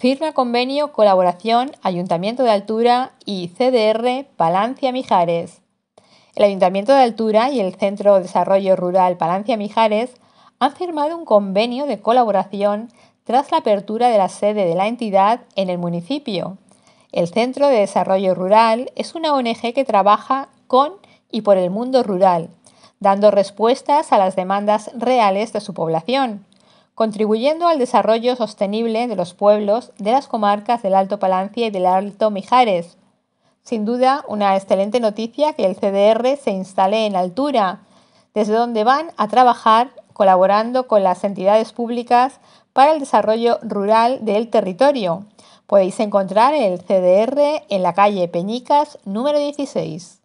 Firma convenio colaboración Ayuntamiento de Altura y CDR Palancia Mijares. El Ayuntamiento de Altura y el Centro de Desarrollo Rural Palancia Mijares han firmado un convenio de colaboración tras la apertura de la sede de la entidad en el municipio. El Centro de Desarrollo Rural es una ONG que trabaja con y por el mundo rural, dando respuestas a las demandas reales de su población contribuyendo al desarrollo sostenible de los pueblos, de las comarcas del Alto Palancia y del Alto Mijares. Sin duda, una excelente noticia que el CDR se instale en altura, desde donde van a trabajar colaborando con las entidades públicas para el desarrollo rural del territorio. Podéis encontrar el CDR en la calle Peñicas número 16.